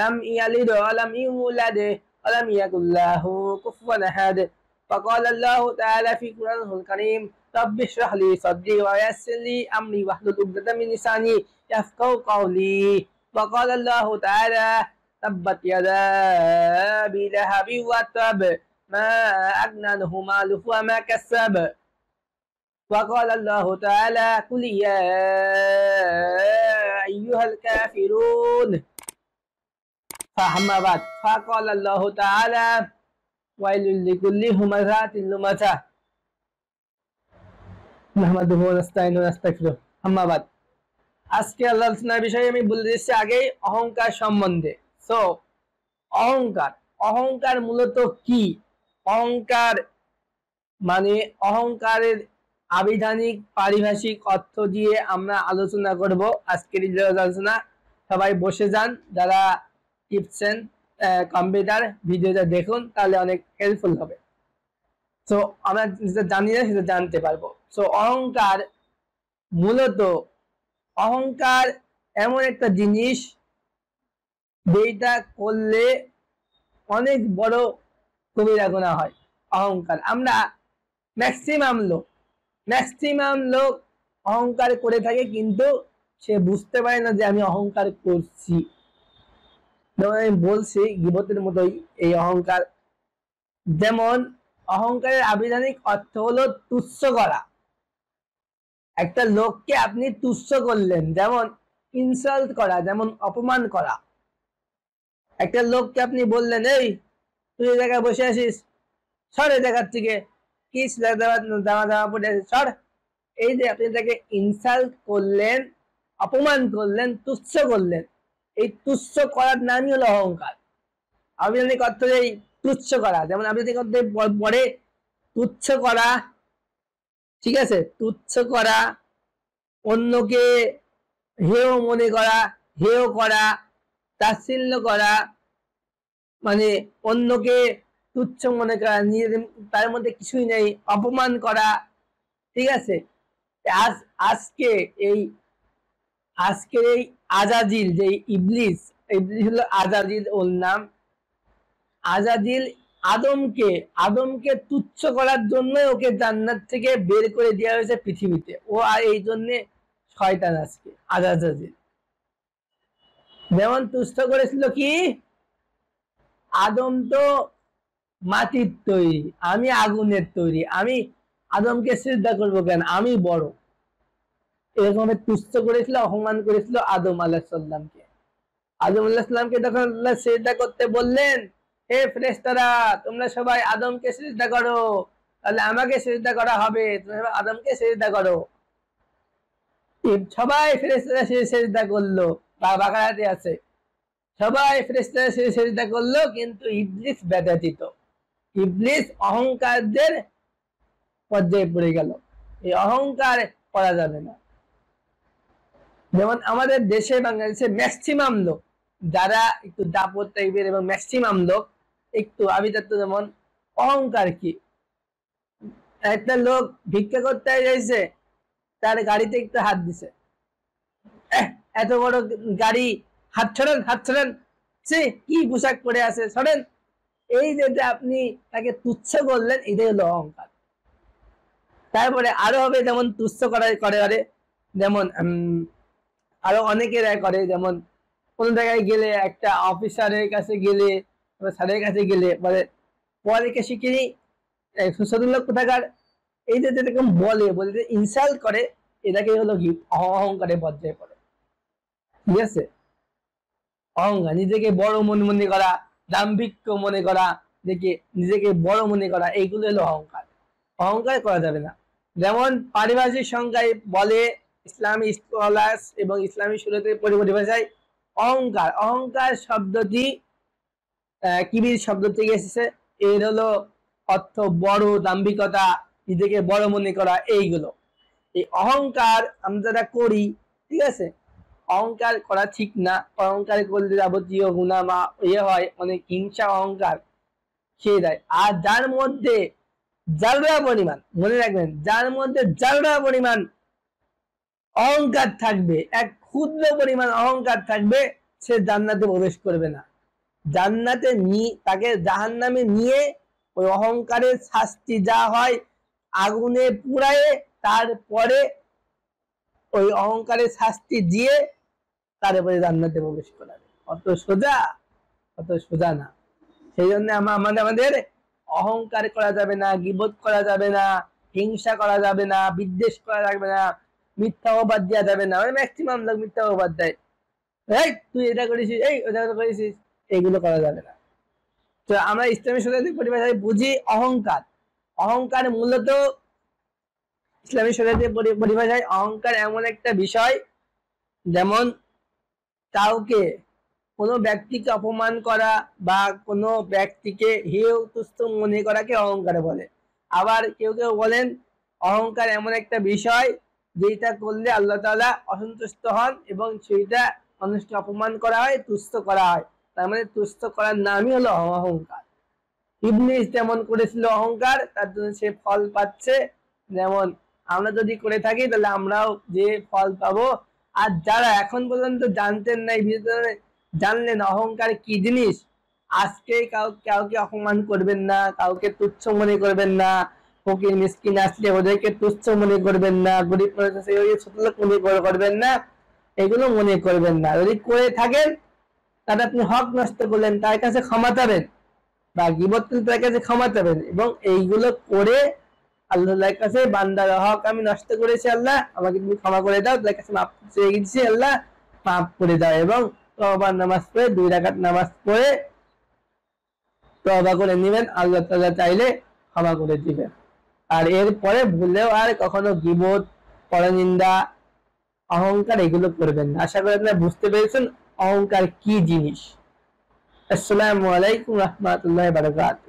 لم يلد ولم يولد ولم يكن له كفوا أحد فقال الله تعالى في قرآنه الكريم رب اشرح لي صدري ويسر لي أمري واحلل عقدة من لساني يفقهوا قولي وقال الله تعالى تبت يدا أبي لهب وتب ما أغنى له ماله وما كسب وقال الله تعالى قل يا أيها الكافرون আজকে বিষয়ে আমি বলে দিচ্ছি আগেই অহংকার সম্বন্ধে সো অহংকার অহংকার মূলত কি অহংকার মানে অহংকারের আবিধানিক পারিভাষিক অর্থ দিয়ে আমরা আলোচনা করব আজকের আলোচনা সবাই বসে যান যারা টিপসেন কম্পিউটার ভিডিওটা দেখুন তাহলে অনেক হেল্পফুল হবে সো আমরা যেটা জানি না সেটা জানতে পারবো সো অহংকার মূলত অহংকার এমন একটা জিনিস যেটা করলে অনেক বড় কবিরা গোনা হয় অহংকার আমরা ম্যাক্সিমাম লোক ম্যাক্সিমাম লোক অহংকার করে থাকে কিন্তু সে বুঝতে পারে না যে আমি অহংকার করছি আমি বলছি গিবতের মতোই এই অহংকার যেমন অহংকারের আবিধানিক অর্থ হলো তুচ্ছ করা একটা লোককে আপনি তুচ্ছ করলেন যেমন ইনসাল্ট করা যেমন অপমান করা একটা লোককে আপনি বললেন এই তুই জায়গায় বসে আসিস সর এ জায়গার থেকে কি দামা দামা পড়ে আসিস সর এই যে আপনি তাকে ইনসাল্ট করলেন অপমান করলেন তুচ্ছ করলেন এই তুচ্ছ করার নামই হলো অহংকার আভিধানিক অর্থ এই তুচ্ছ করা যেমন আভিধানিক অর্থে পরে তুচ্ছ করা ঠিক আছে তুচ্ছ করা অন্যকে হেয় মনে করা হেয় করা তাচ্ছিল্য করা মানে অন্যকে তুচ্ছ মনে করা নিজের তার মধ্যে কিছুই নেই অপমান করা ঠিক আছে আজ আজকে এই আজকের এই আজাদিল যে ইবলিস ইবলিস হলো আজাদিল ওর নাম আজাদিল আদমকে আদমকে তুচ্ছ করার জন্য ওকে জান্নাত থেকে বের করে দেওয়া হয়েছে পৃথিবীতে ও আর এই জন্যে শয়তান আজকে আজাদিল যেমন তুষ্ট করেছিল কি আদম তো মাটির তৈরি আমি আগুনের তৈরি আমি আদমকে শ্রদ্ধা করবো কেন আমি বড় এরকমভাবে ভাবে তুচ্ছ করেছিল অপমান করেছিল আদম আল্লাহ সাল্লামকে আদম আল্লাহ সাল্লামকে যখন আল্লাহ সেজদা করতে বললেন হে ফ্রেস্তারা তোমরা সবাই আদমকে সেজদা করো তাহলে আমাকে সেজদা করা হবে তোমরা সবাই আদমকে সেজদা করো সবাই ফ্রেস্তারা সে সেজদা করলো বাকারাতে আছে সবাই ফ্রেস্তারা সে সেজদা করলো কিন্তু ইবলিস ব্যথাচিত ইবলিস অহংকারদের পর্যায়ে পড়ে গেল এই অহংকার করা যাবে না যেমন আমাদের দেশে বাংলাদেশে ম্যাক্সিমাম লোক যারা একটু দাপট টাইপের এবং ম্যাক্সিমাম লোক একটু আমি তার তো যেমন অহংকার কি একটা লোক ভিক্ষা করতে যাইছে তার গাড়িতে একটু হাত দিছে এত বড় গাড়ি হাত ছড়েন হাত ছড়েন সে কি পোশাক পরে আছে ছড়েন এই যে আপনি তাকে তুচ্ছ করলেন এটাই হলো অহংকার তারপরে আরো হবে যেমন তুচ্ছ করা করে যেমন আরো অনেকেরা করে যেমন কোনো জায়গায় গেলে একটা অফিসারের কাছে গেলে স্যারের কাছে গেলে মানে পরেকে শিখিনি সুসাদুল্লাহ কোথাকার এই যে যেরকম বলে বলে যে ইনসাল্ট করে এটাকে হলো কি অহংকারে পর্যায়ে পড়ে ঠিক আছে অহংকার নিজেকে বড় মনে মনে করা দাম্ভিক্য মনে করা দেখে নিজেকে বড় মনে করা এইগুলো হলো অহংকার অহংকার করা যাবে না যেমন পারিভাষিক সংখ্যায় বলে ইসলামী স্কলার্স এবং ইসলামী সুরতের পরিবর্তে ভাষায় অহংকার অহংকার শব্দটি কিবির শব্দ থেকে এসেছে এর হলো অর্থ বড় দাম্ভিকতা নিজেকে বড় মনে করা এইগুলো এই অহংকার আমরা যারা করি ঠিক আছে অহংকার করা ঠিক না অহংকার করলে যাবতীয় গুণামা ইয়ে হয় অনেক হিংসা অহংকার খেয়ে দেয় আর যার মধ্যে জালরা পরিমাণ মনে রাখবেন যার মধ্যে জালরা পরিমাণ অহংকার থাকবে এক ক্ষুদ্র পরিমাণ অহংকার থাকবে সে জান্নাতে প্রবেশ করবে না জান্নাতে তাকে জাহান নামে নিয়ে ওই অহংকারের শাস্তি যা হয় আগুনে পুড়ায় তারপরে ওই অহংকারের শাস্তি দিয়ে তারপরে জান্নাতে প্রবেশ করাবে অত সোজা অত সোজা না সেই জন্য আমাদের আমাদের অহংকার করা যাবে না গিবোধ করা যাবে না হিংসা করা যাবে না বিদ্বেষ করা যাবে না মিথ্যাও বাদ দেওয়া যাবে না মানে ম্যাক্সিমাম লোক মিথ্যা বাদ দেয় এই তুই এটা করেছিস এই ওটা করেছিস এইগুলো করা যাবে না তো আমরা ইসলামী শরীয়তের পরিভাষায় বুঝি অহংকার অহংকার মূলত ইসলামী শরীয়তের পরিভাষায় অহংকার এমন একটা বিষয় যেমন কাউকে কোনো ব্যক্তিকে অপমান করা বা কোনো ব্যক্তিকে হেউ তুস্ত মনে করাকে অহংকার বলে আবার কেউ কেউ বলেন অহংকার এমন একটা বিষয় যেটা করলে আল্লাহ তালা অসন্তুষ্ট হন এবং সেইটা মানুষকে অপমান করা হয় তুস্থ করা হয় তার মানে তুস্থ করার নামই হলো অহংকার ইবলিস যেমন করেছিল অহংকার তার জন্য সে ফল পাচ্ছে যেমন আমরা যদি করে থাকি তাহলে আমরাও যে ফল পাবো আর যারা এখন পর্যন্ত জানতেন না জানলেন অহংকার কি জিনিস আজকে কাউকে কাউকে অপমান করবেন না কাউকে তুচ্ছ মনে করবেন না ফকির মিসকিন আসলে ওদেরকে তুচ্ছ মনে করবেন না গরিব মানুষ ছোট লোক মনে করবেন না এগুলো মনে করবেন না যদি করে থাকেন তাহলে আপনি হক নষ্ট করলেন তার কাছে ক্ষমা চাবেন বা গিবত তার কাছে ক্ষমা চাবেন এবং এইগুলো করে আল্লাহ কাছে বান্দার হক আমি নষ্ট করেছি আল্লাহ আমাকে তুমি ক্ষমা করে দাও তার কাছে মাফ চেয়ে গেছি আল্লাহ মাফ করে দাও এবং তবা নামাজ পড়ে দুই রাকাত নামাজ পড়ে তবা করে নেবেন আল্লাহ তাল্লাহ চাইলে ক্ষমা করে দিবেন আর এর পরে ভুলেও আর কখনো গিবোধ পরনিন্দা অহংকার এগুলো করবেন না আশা করি আপনারা বুঝতে পেরেছেন অহংকার কি জিনিস আসসালামু আলাইকুম রহমতুল্লাহ বারকাত